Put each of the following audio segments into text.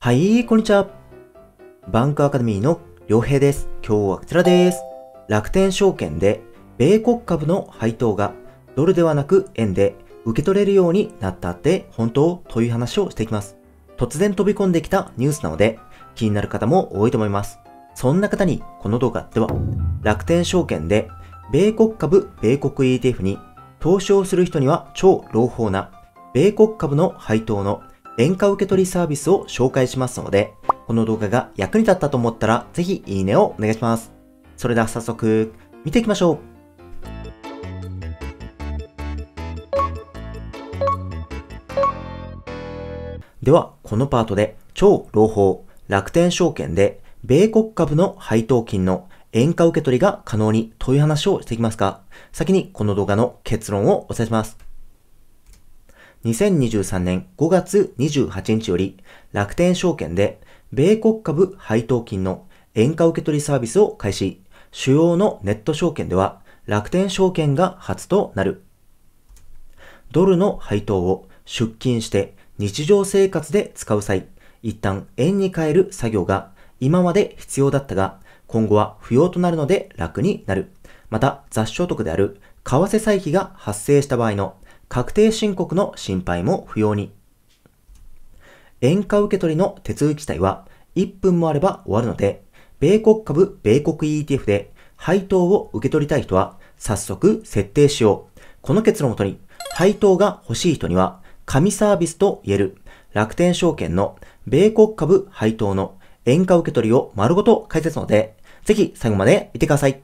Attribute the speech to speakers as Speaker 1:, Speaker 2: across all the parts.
Speaker 1: はい、こんにちは。バンクアカデミーの良平です。今日はこちらです。楽天証券で米国株の配当がドルではなく円で受け取れるようになったって本当という話をしていきます。突然飛び込んできたニュースなので気になる方も多いと思います。そんな方にこの動画では楽天証券で米国株米国 ETF に投資をする人には超朗報な、米国株の配当の電化受取サービスを紹介しますので、この動画が役に立ったと思ったら、ぜひいいねをお願いします。それでは早速、見ていきましょう。では、このパートで、超朗報、楽天証券で、米国株の配当金の円価受け取りが可能にという話をしていきますが、先にこの動画の結論をお伝えします。2023年5月28日より楽天証券で米国株配当金の円価受け取りサービスを開始、主要のネット証券では楽天証券が初となる。ドルの配当を出金して日常生活で使う際、一旦円に変える作業が今まで必要だったが、今後は不要となるので楽になる。また、雑所得である為替差益が発生した場合の確定申告の心配も不要に。円価受け取りの手続き自体は1分もあれば終わるので、米国株、米国 ETF で配当を受け取りたい人は早速設定しよう。この結論をもとに、配当が欲しい人には、紙サービスと言える楽天証券の米国株配当の円価受け取りを丸ごと解説ので、ぜひ最後まで見てください。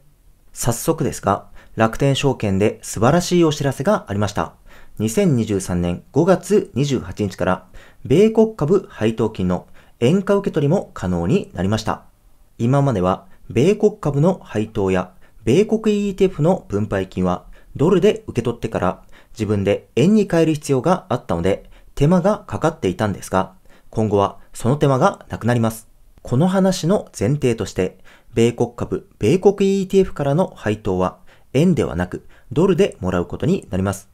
Speaker 1: 早速ですが、楽天証券で素晴らしいお知らせがありました。2023年5月28日から、米国株配当金の円価受け取りも可能になりました。今までは、米国株の配当や、米国 ETF の分配金は、ドルで受け取ってから、自分で円に変える必要があったので、手間がかかっていたんですが、今後はその手間がなくなります。この話の前提として、米国株、米国 ETF からの配当は、円ではなく、ドルでもらうことになります。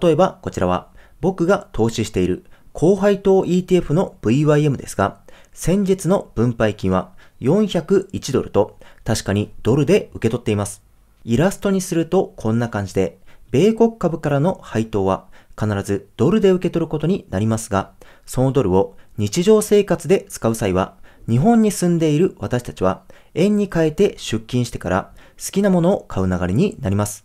Speaker 1: 例えばこちらは、僕が投資している高配当 ETF の VYM ですが、先日の分配金は401ドルと、確かにドルで受け取っています。イラストにするとこんな感じで、米国株からの配当は必ずドルで受け取ることになりますが、そのドルを日常生活で使う際は、日本に住んでいる私たちは円に変えて出勤してから好きなものを買う流れになります。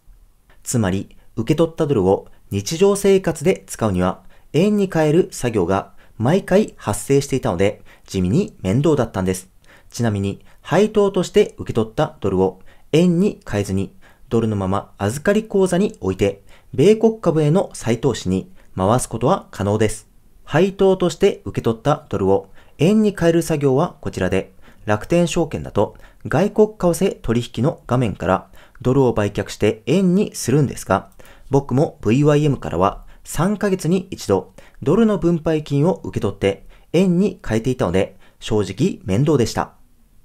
Speaker 1: つまり、受け取ったドルを日常生活で使うには円に変える作業が毎回発生していたので地味に面倒だったんです。ちなみに配当として受け取ったドルを円に変えずにドルのまま預かり口座に置いて米国株への再投資に回すことは可能です。配当として受け取ったドルを円に変える作業はこちらで、楽天証券だと外国為替取引の画面からドルを売却して円にするんですが、僕も VYM からは3ヶ月に一度ドルの分配金を受け取って円に変えていたので、正直面倒でした。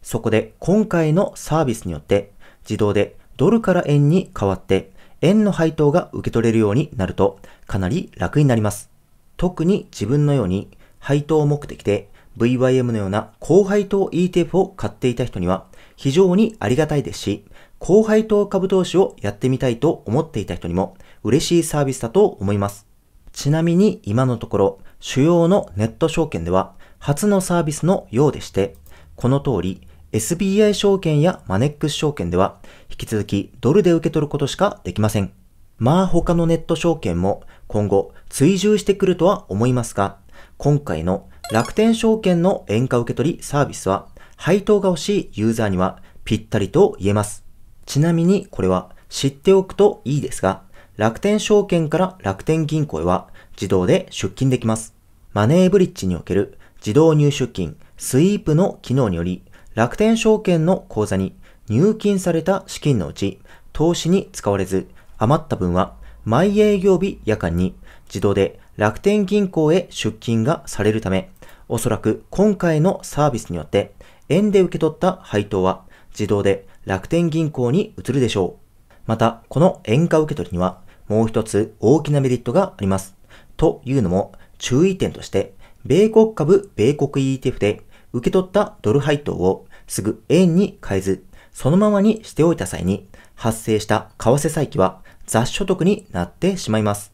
Speaker 1: そこで今回のサービスによって自動でドルから円に変わって円の配当が受け取れるようになるとかなり楽になります。特に自分のように配当目的で VYM のような高配当 ETF を買っていた人には非常にありがたいですし、高配当株投資をやってみたいと思っていた人にも嬉しいサービスだと思います。ちなみに今のところ主要のネット証券では初のサービスのようでして、この通り SBI 証券やマネックス証券では引き続きドルで受け取ることしかできません。まあ他のネット証券も今後追従してくるとは思いますが、今回の楽天証券の円価受け取りサービスは、配当が欲しいユーザーにはぴったりと言えます。ちなみにこれは知っておくといいですが、楽天証券から楽天銀行へは自動で出金できます。マネーブリッジにおける自動入出金スイープの機能により、楽天証券の口座に入金された資金のうち、投資に使われず、余った分は毎営業日夜間に自動で楽天銀行へ出金がされるため、おそらく今回のサービスによって円で受け取った配当は自動で楽天銀行に移るでしょう。また、この円化受け取りにはもう一つ大きなメリットがあります。というのも注意点として、米国株米国 ETF で受け取ったドル配当をすぐ円に変えず、そのままにしておいた際に発生した為替差益は雑所得になってしまいます。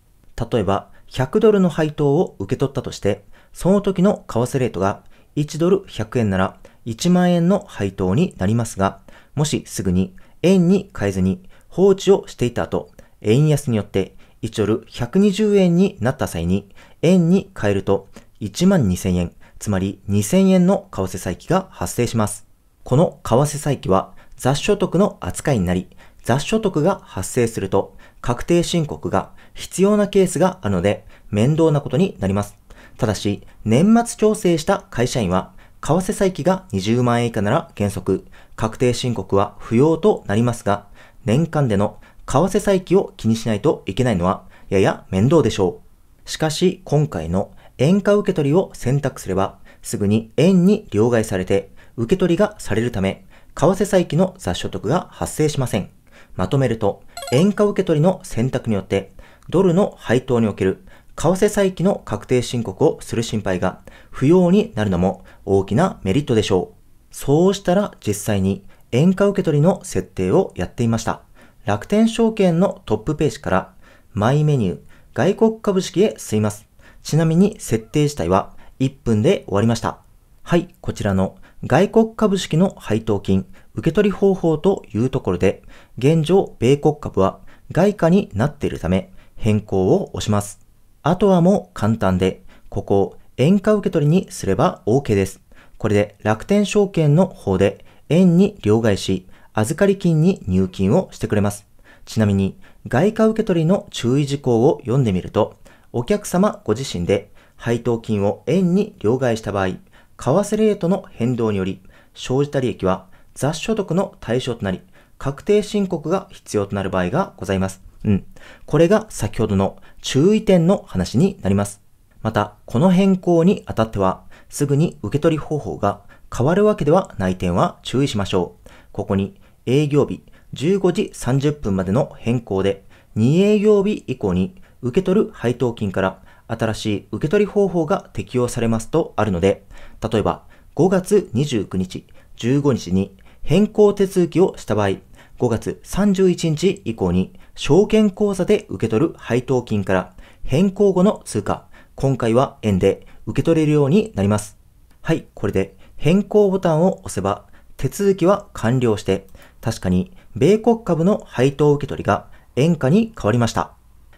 Speaker 1: 例えば、100ドルの配当を受け取ったとして、その時の為替レートが1ドル100円なら1万円の配当になりますが、もしすぐに円に変えずに放置をしていた後、円安によって1ドル120円になった際に、円に変えると1万2000円、つまり2000円の為替再起が発生します。この為替再起は雑所得の扱いになり、雑所得が発生すると確定申告が必要なケースがあるので面倒なことになります。ただし、年末調整した会社員は、為替差益が20万円以下なら原則、確定申告は不要となりますが、年間での為替差益を気にしないといけないのは、やや面倒でしょう。しかし、今回の円価受け取りを選択すれば、すぐに円に両替されて、受け取りがされるため、為替差益の雑所得が発生しません。まとめると、円価受け取りの選択によって、ドルの配当における為替再起の確定申告をする心配が不要になるのも大きなメリットでしょう。そうしたら実際に円価受け取りの設定をやっていました。楽天証券のトップページからマイメニュー外国株式へ進みます。ちなみに設定自体は1分で終わりました。はい、こちらの外国株式の配当金受け取り方法というところで現状米国株は外貨になっているため変更を押します。あとはもう簡単で、ここを円価受け取りにすれば OK です。これで楽天証券の方で円に両替し、預かり金に入金をしてくれます。ちなみに、外貨受け取りの注意事項を読んでみると、お客様ご自身で配当金を円に両替した場合、為替レートの変動により、生じた利益は雑所得の対象となり、確定申告が必要となる場合がございます。うん。これが先ほどの注意点の話になります。また、この変更にあたっては、すぐに受け取り方法が変わるわけではない点は注意しましょう。ここに営業日15時30分までの変更で、2営業日以降に受け取る配当金から新しい受け取り方法が適用されますとあるので、例えば5月29日、15日に変更手続きをした場合、5月31日以降に証券口座で受け取る配当金から変更後の通貨、今回は円で受け取れるようになります。はい、これで変更ボタンを押せば手続きは完了して、確かに米国株の配当受け取りが円価に変わりました。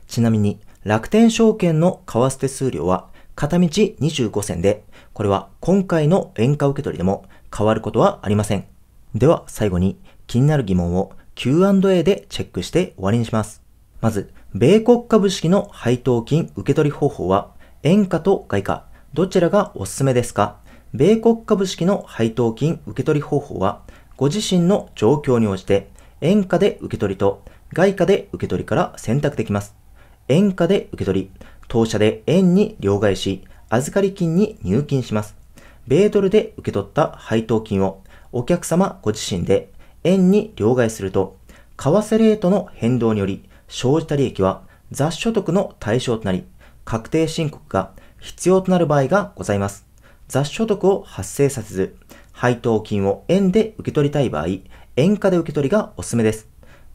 Speaker 1: ちなみに楽天証券の為替手数料は片道25銭で、これは今回の円価受け取りでも変わることはありません。では最後に気になる疑問を Q&A でチェックして終わりにします。まず、米国株式の配当金受取方法は、円価と外貨、どちらがおすすめですか米国株式の配当金受取方法は、ご自身の状況に応じて、円価で受け取りと外貨で受け取りから選択できます。円価で受け取、り、当社で円に両替し、預かり金に入金します。米ドルで受け取った配当金をお客様ご自身で円に両替すると、為替レートの変動により生じた利益は雑所得の対象となり、確定申告が必要となる場合がございます。雑所得を発生させず、配当金を円で受け取りたい場合、円価で受け取りがおすすめです。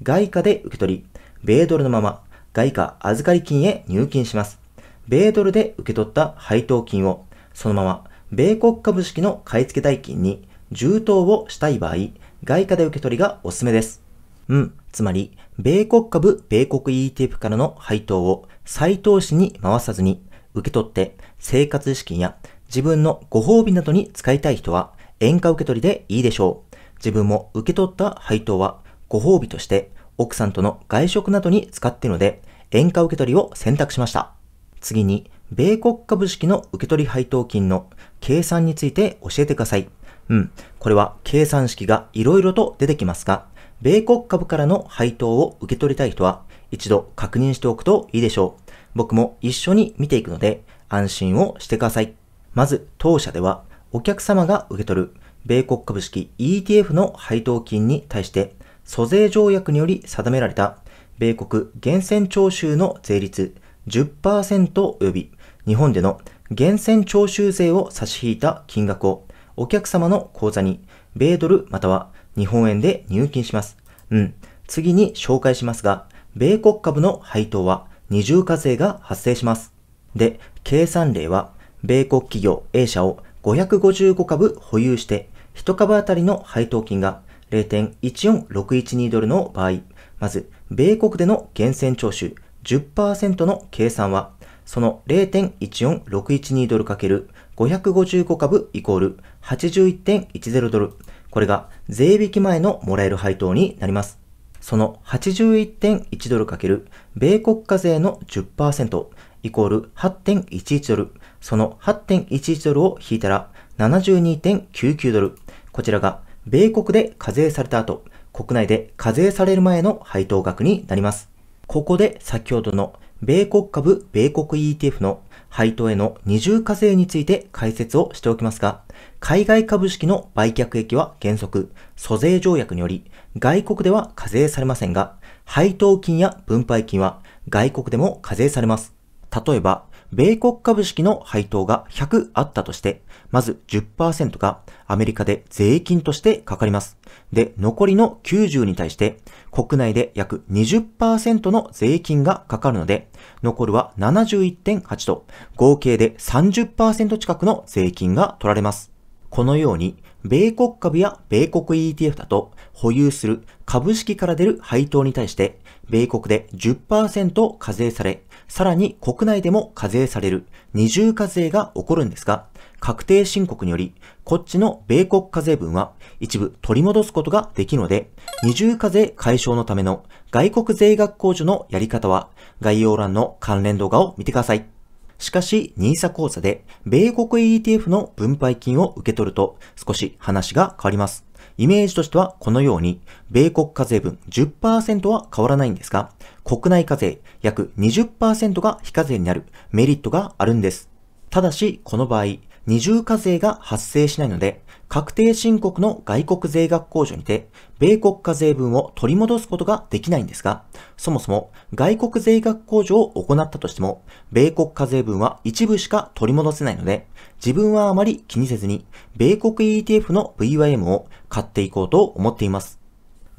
Speaker 1: 外貨で受け取り、米ドルのまま外貨預かり金へ入金します。米ドルで受け取った配当金をそのまま米国株式の買い付け代金に充当をしたい場合、外貨で受け取りがおすすめです。うん、つまり、米国株、米国 ETF からの配当を再投資に回さずに、受け取って生活資金や自分のご褒美などに使いたい人は、円価受け取りでいいでしょう。自分も受け取った配当は、ご褒美として奥さんとの外食などに使っているので、円価受け取りを選択しました。次に、米国株式の受け取り配当金の計算について教えてください。うん。これは計算式がいろいろと出てきますが、米国株からの配当を受け取りたい人は、一度確認しておくといいでしょう。僕も一緒に見ていくので、安心をしてください。まず、当社では、お客様が受け取る米国株式 ETF の配当金に対して、租税条約により定められた米国源泉徴収の税率10%及び日本での源泉徴収税を差し引いた金額をお客様の口座に、米ドルまたは日本円で入金します。うん。次に紹介しますが、米国株の配当は二重課税が発生します。で、計算例は、米国企業 A 社を555株保有して、1株当たりの配当金が0.14612ドルの場合、まず、米国での源泉徴収10%の計算は、その0.14612ドル ×555 株イコール81.10ドル。これが税引き前のもらえる配当になります。その81.1ドル×米国課税の10%イコール8.11ドル。その8.11ドルを引いたら72.99ドル。こちらが米国で課税された後、国内で課税される前の配当額になります。ここで先ほどの米国株、米国 ETF の配当への二重課税について解説をしておきますが、海外株式の売却益は原則、租税条約により、外国では課税されませんが、配当金や分配金は外国でも課税されます。例えば、米国株式の配当が100あったとして、まず10%がアメリカで税金としてかかります。で、残りの90に対して、国内で約20%の税金がかかるので、残るは71.8と、合計で30%近くの税金が取られます。このように、米国株や米国 ETF だと、保有する株式から出る配当に対して、米国で10%課税され、さらに国内でも課税される二重課税が起こるんですが、確定申告により、こっちの米国課税分は一部取り戻すことができるので、二重課税解消のための外国税額控除のやり方は概要欄の関連動画を見てください。しかし、NISA 口座で、米国 ETF の分配金を受け取ると、少し話が変わります。イメージとしてはこのように、米国課税分10%は変わらないんですが、国内課税約20%が非課税になるメリットがあるんです。ただし、この場合、二重課税が発生しないので、確定申告の外国税額控除にて、米国課税分を取り戻すことができないんですが、そもそも外国税額控除を行ったとしても、米国課税分は一部しか取り戻せないので、自分はあまり気にせずに、米国 ETF の VYM を買っていこうと思っています。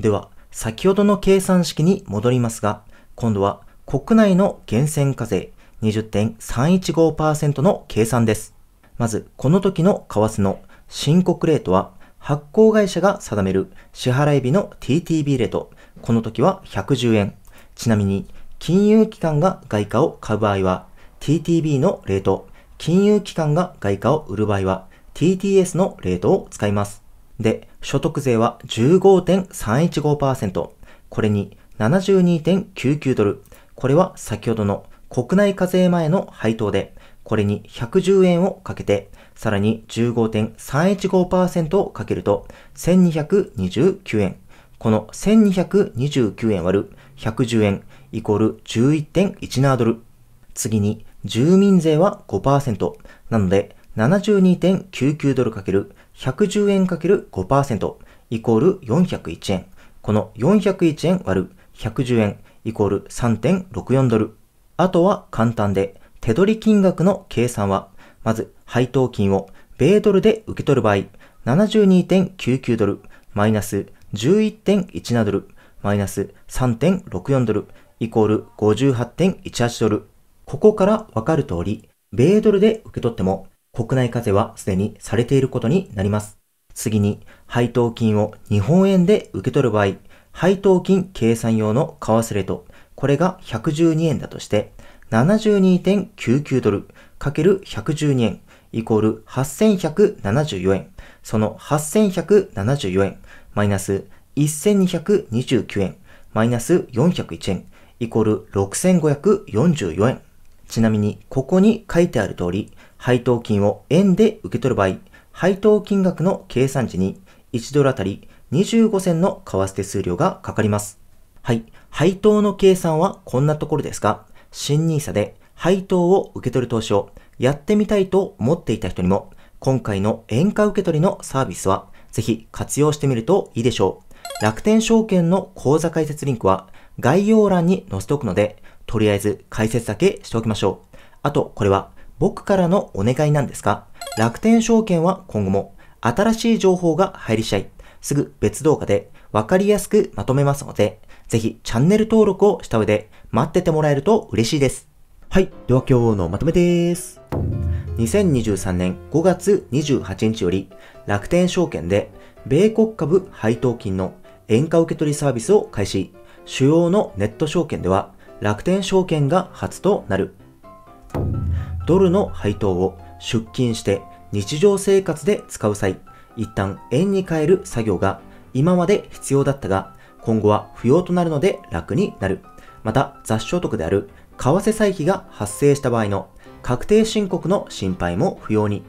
Speaker 1: では、先ほどの計算式に戻りますが、今度は国内の源泉課税20.315%の計算です。まず、この時の為替の申告レートは、発行会社が定める支払い日の TTB レート。この時は110円。ちなみに、金融機関が外貨を買う場合は、TTB のレート。金融機関が外貨を売る場合は、TTS のレートを使います。で、所得税は15.315%。これに72.99ドル。これは先ほどの国内課税前の配当でこれに110円をかけて、さらに15.315%をかけると、1229円。この1229円割る110円イコール11.17ドル。次に、住民税は5%。なので、72.99ドルかける110円かける5%イコール401円。この401円割る110円イコール3.64ドル。あとは簡単で手取り金額の計算は、まず配当金を米ドルで受け取る場合、72.99ドル、マイナス11.17ドル、マイナス3.64ドル、イコール58.18ドル。ここからわかる通り、米ドルで受け取っても、国内課税はすでにされていることになります。次に、配当金を日本円で受け取る場合、配当金計算用の為替レート、これが112円だとして、72.99ドル ×112 円イコール8174円。その8174円マイナス1229円マイナス401円イコール6544円。ちなみに、ここに書いてある通り、配当金を円で受け取る場合、配当金額の計算時に1ドルあたり25銭の為替手数料がかかります。はい。配当の計算はこんなところですが、新 nisa で配当を受け取る投資をやってみたいと思っていた人にも、今回の円価受け取りのサービスは、ぜひ活用してみるといいでしょう。楽天証券の口座開設リンクは概要欄に載せておくので、とりあえず解説だけしておきましょう。あと、これは僕からのお願いなんですが、楽天証券は今後も新しい情報が入り次第、すぐ別動画でわかりやすくまとめますので、ぜひチャンネル登録をした上で待っててもらえると嬉しいです。はい。では今日のまとめです。2023年5月28日より楽天証券で米国株配当金の円価受取サービスを開始、主要のネット証券では楽天証券が初となる。ドルの配当を出勤して日常生活で使う際、一旦円に変える作業が今まで必要だったが、今後は不要となるので楽になる。また、雑所得である為替差益が発生した場合の確定申告の心配も不要に。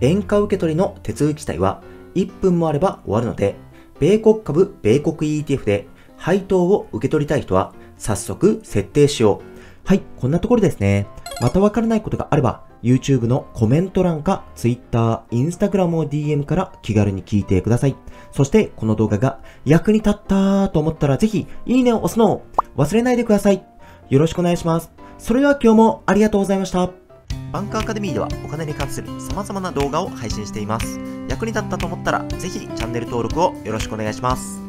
Speaker 1: 円価受取の手続き自体は1分もあれば終わるので、米国株、米国 ETF で配当を受け取りたい人は早速設定しよう。はい、こんなところですね。またわからないことがあれば、YouTube のコメント欄か Twitter、Instagram を DM から気軽に聞いてください。そしてこの動画が役に立ったと思ったらぜひいいねを押すのを忘れないでください。よろしくお願いします。それでは今日もありがとうございました。バンクアカデミーではお金に関する様々な動画を配信しています。役に立ったと思ったらぜひチャンネル登録をよろしくお願いします。